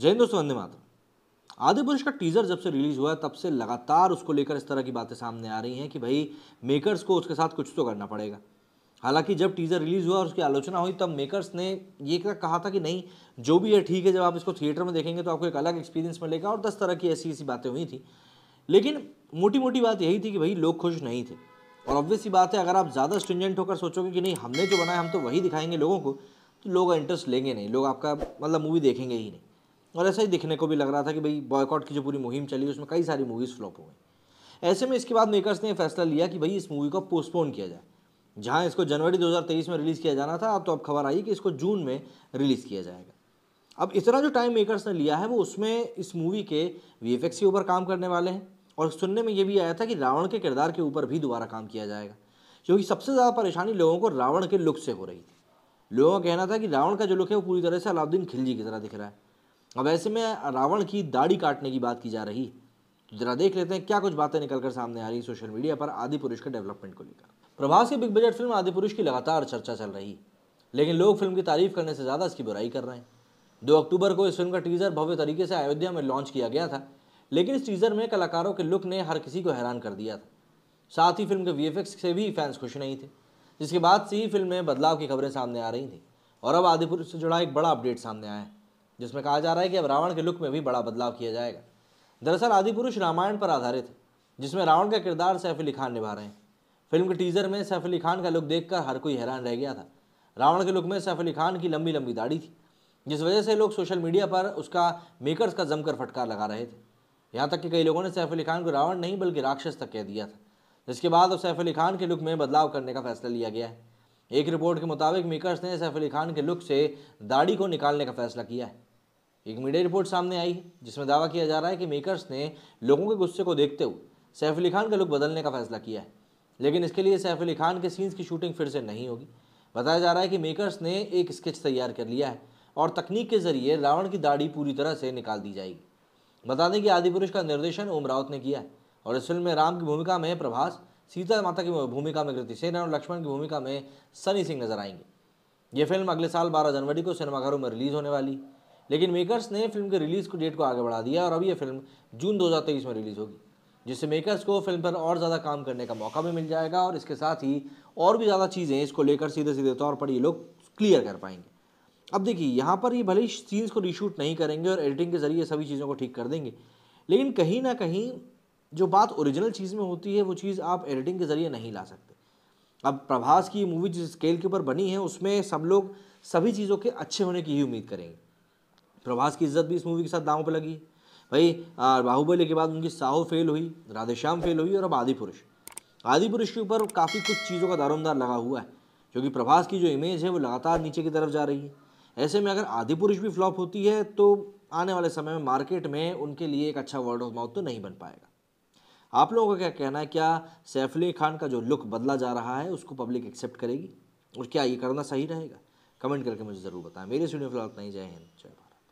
जय हिंद दोस्तों वंदे मातरम आदि पुरुष का टीजर जब से रिलीज हुआ तब से लगातार उसको लेकर इस तरह की बातें सामने आ रही हैं कि भाई मेकर्स को उसके साथ कुछ तो करना पड़ेगा हालांकि जब टीज़र रिलीज़ हुआ और उसकी आलोचना हुई तब मेकर्स ने ये कहा था कि नहीं जो भी है ठीक है जब आप इसको थिएटर में देखेंगे तो आपको एक अलग एक्सपीरियंस मिलेगा और दस तरह की ऐसी ऐसी बातें हुई थी लेकिन मोटी मोटी बात यही थी कि भाई लोग खुश नहीं थे और ऑब्वियस ही बात है अगर आप ज़्यादा स्ट्रिंजेंट होकर सोचोगे कि नहीं हमने जो बनाया हम तो वही दिखाएंगे लोगों को तो लोग इंटरेस्ट लेंगे नहीं लोग आपका मतलब मूवी देखेंगे ही नहीं और ऐसा ही दिखने को भी लग रहा था कि भाई बॉयकॉट की जो पूरी मुहिम चली उसमें कई सारी मूवीज़ फ्लॉप हो गई ऐसे में इसके बाद मेकर्स ने फैसला लिया कि भाई इस मूवी को पोस्टपोन किया जाए जहाँ इसको जनवरी 2023 में रिलीज़ किया जाना था अब तो अब खबर आई कि इसको जून में रिलीज़ किया जाएगा अब इतना जो टाइम मेकर्स ने लिया है वो उसमें इस मूवी के वी के ऊपर काम करने वाले हैं और सुनने में ये भी आया था कि रावण के किरदार के ऊपर भी दोबारा काम किया जाएगा क्योंकि सबसे ज़्यादा परेशानी लोगों को रावण के लुक से हो रही थी लोगों का कहना था कि रावण का जो लुक है वो पूरी तरह से अलाउद्दीन खिलजी की तरह दिख रहा है अब ऐसे में रावण की दाढ़ी काटने की बात की जा रही तो जरा देख लेते हैं क्या कुछ बातें निकल कर सामने आ रही सोशल मीडिया पर आदि पुरुष के डेवलपमेंट को लेकर प्रभास की बिग बजट फिल्म आदि पुरुष की लगातार चर्चा चल रही लेकिन लोग फिल्म की तारीफ करने से ज़्यादा इसकी बुराई कर रहे हैं दो अक्टूबर को इस फिल्म का टीज़र भव्य तरीके से अयोध्या में लॉन्च किया गया था लेकिन इस टीज़र में कलाकारों के लुक ने हर किसी को हैरान कर दिया था साथ ही फिल्म के वी से भी फैंस खुश नहीं थे जिसके बाद से ही फिल्म में बदलाव की खबरें सामने आ रही थी और अब आदिपुरुष से जुड़ा एक बड़ा अपडेट सामने आया है जिसमें कहा जा रहा है कि अब रावण के लुक में भी बड़ा बदलाव किया जाएगा दरअसल आदि पुरुष रामायण पर आधारित है जिसमें रावण का किरदार सैफ अली खान निभा रहे हैं फिल्म के टीजर में सैफ अली खान का लुक देखकर हर कोई हैरान रह गया था रावण के लुक में सैफ अली खान की लंबी लंबी दाढ़ी थी जिस वजह से लोग सोशल मीडिया पर उसका मेकर्स का जमकर फटकार लगा रहे थे यहाँ तक कि कई लोगों ने सैफ अली खान को रावण नहीं बल्कि राक्षस तक कह दिया था जिसके बाद अब सैफ अली खान के लुक में बदलाव करने का फैसला लिया गया है एक रिपोर्ट के मुताबिक मेकर्स ने सैफ अली खान के लुक से दाढ़ी को निकालने का फैसला किया है एक मीडिया रिपोर्ट सामने आई है जिसमें दावा किया जा रहा है कि मेकर्स ने लोगों के गुस्से को देखते हुए सैफ अली खान का लुक बदलने का फैसला किया है लेकिन इसके लिए सैफ अली खान के सीन्स की शूटिंग फिर से नहीं होगी बताया जा रहा है कि मेकर्स ने एक स्केच तैयार कर लिया है और तकनीक के जरिए रावण की दाढ़ी पूरी तरह से निकाल दी जाएगी बता दें कि आदि पुरुष का निर्देशन ओम राउत ने किया है और इस फिल्म में राम की भूमिका में प्रभास सीता माता की भूमिका में कृति सेन और लक्ष्मण की भूमिका में सनी सिंह नजर आएंगे ये फिल्म अगले साल 12 जनवरी को सिनेमाघरों में रिलीज़ होने वाली है लेकिन मेकर्स ने फिल्म के रिलीज़ को डेट को आगे बढ़ा दिया और अब ये फिल्म जून 2023 में रिलीज़ होगी जिससे मेकर्स को फिल्म पर और ज़्यादा काम करने का मौका भी मिल जाएगा और इसके साथ ही और भी ज़्यादा चीज़ें इसको लेकर सीधे सीधे तौर पर ये लोग क्लियर कर पाएंगे अब देखिए यहाँ पर ये भले सीन्स को रीशूट नहीं करेंगे और एडिटिंग के ज़रिए सभी चीज़ों को ठीक कर देंगे लेकिन कहीं ना कहीं जो बात ओरिजिनल चीज़ में होती है वो चीज़ आप एडिटिंग के ज़रिए नहीं ला सकते अब प्रभास की मूवी जिस स्केल के ऊपर बनी है उसमें सब लोग सभी चीज़ों के अच्छे होने की ही उम्मीद करेंगे प्रभास की इज्जत भी इस मूवी के साथ दांव पर लगी भाई बाहुबली के बाद उनकी साहू फेल हुई राधेश्याम फेल हुई और अब आदि पुरुष आदि पुरुष के ऊपर काफ़ी कुछ चीज़ों का दारोमदार लगा हुआ है क्योंकि प्रभास की जो इमेज है वो लगातार नीचे की तरफ जा रही है ऐसे में अगर आदि पुरुष भी फ्लॉप होती है तो आने वाले समय में मार्केट में उनके लिए एक अच्छा वर्ड ऑफ माउथ तो नहीं बन पाएगा आप लोगों का क्या कहना है क्या सैफ अली खान का जो लुक बदला जा रहा है उसको पब्लिक एक्सेप्ट करेगी और क्या ये करना सही रहेगा कमेंट करके मुझे ज़रूर बताएं मेरे स्टूडियो फिलहाल नहीं जय हिंद जय भारत